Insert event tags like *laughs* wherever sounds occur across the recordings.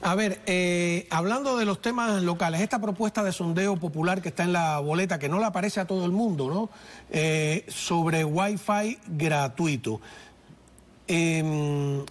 A ver, eh, hablando de los temas locales, esta propuesta de sondeo popular que está en la boleta, que no la aparece a todo el mundo, ¿no? Eh, sobre Wi-Fi gratuito. Em,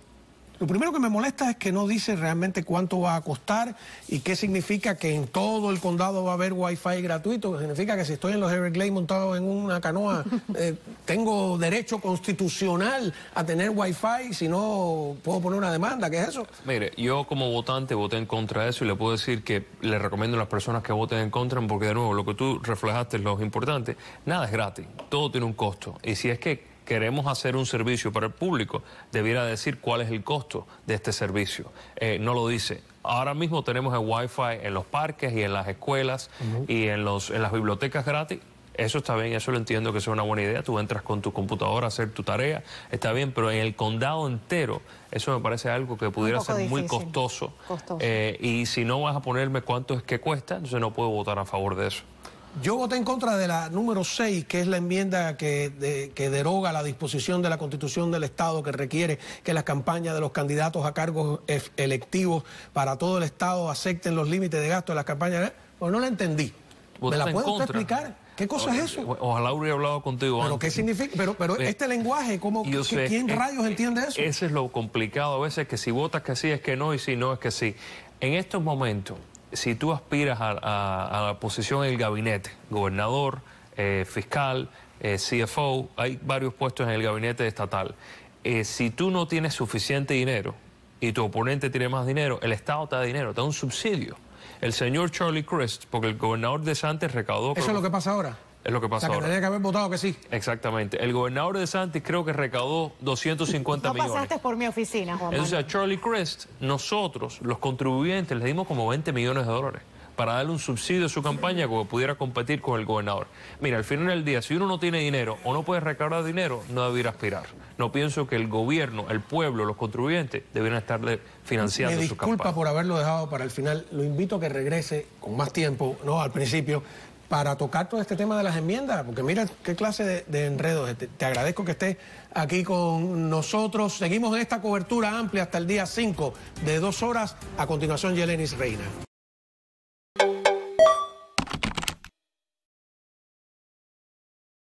lo primero que me molesta es que no dice realmente cuánto va a costar y qué significa que en todo el condado va a haber wifi gratuito, que significa que si estoy en los Everglades montado en una canoa, *laughs* eh, tengo derecho constitucional a tener wifi, si no puedo poner una demanda, ¿qué es eso? Mire, yo como votante voté en contra de eso y le puedo decir que le recomiendo a las personas que voten en contra, porque de nuevo, lo que tú reflejaste es lo importante, nada es gratis, todo tiene un costo. Y si es que queremos hacer un servicio para el público, debiera decir cuál es el costo de este servicio. Eh, no lo dice. Ahora mismo tenemos el Wi-Fi en los parques y en las escuelas y en, los, en las bibliotecas gratis. Eso está bien, eso lo entiendo que sea una buena idea. Tú entras con tu computadora a hacer tu tarea, está bien, pero en el condado entero, eso me parece algo que pudiera ser muy costoso. Eh, y si no vas a ponerme cuánto es que cuesta, entonces no puedo votar a favor de eso. Yo voté en contra de la número 6, que es la enmienda que, que, deroga la disposición de la Constitución del Estado que requiere que las campañas de los candidatos a cargos e-, electivos para todo el Estado acepten los límites de gasto de las campañas. Pues no la entendí. ¿Me la puede usted explicar? ¿Qué cosa es eso? ojalá hubiera hablado contigo. ¿Pero qué significa? Pero, pero eh, este lenguaje, ¿cómo, ¿quién eh, rayos entiende eso? Ese es lo complicado a veces, que si votas que sí es que no y si no es que sí. En estos momentos, si tú aspiras a, la posición en el gabinete, gobernador, eh, fiscal, eh, CFO, hay varios puestos en el gabinete estatal. Eh, si tú no tienes suficiente dinero y tu oponente tiene más dinero, el Estado te da dinero, te da un subsidio. El señor Charlie Crist, porque el gobernador de Santos recaudó... Eso es lo que pasa ahora. Es lo que pasa que que haber votado que sí. Exactamente. El gobernador de Santis creo que recaudó 250 no pasaste por mi oficina, Juan. Entonces, a Charlie Crest, nosotros, los contribuyentes, le dimos como 20 millones de dólares para darle un subsidio a su campaña como pudiera competir con el gobernador. Mira, al final del día, si uno no tiene dinero o no puede recaudar dinero, no debería aspirar. No pienso que el gobierno, el pueblo, los contribuyentes debieran estarle financiando su campaña. por haberlo dejado para el final. Lo invito a que regrese con más tiempo, no al principio, para tocar todo este tema de las enmiendas, porque mira qué clase de, enredos. Te, agradezco que estés aquí con nosotros. Seguimos en esta cobertura amplia hasta el día 5 de dos horas. A continuación, Yelenis Reina.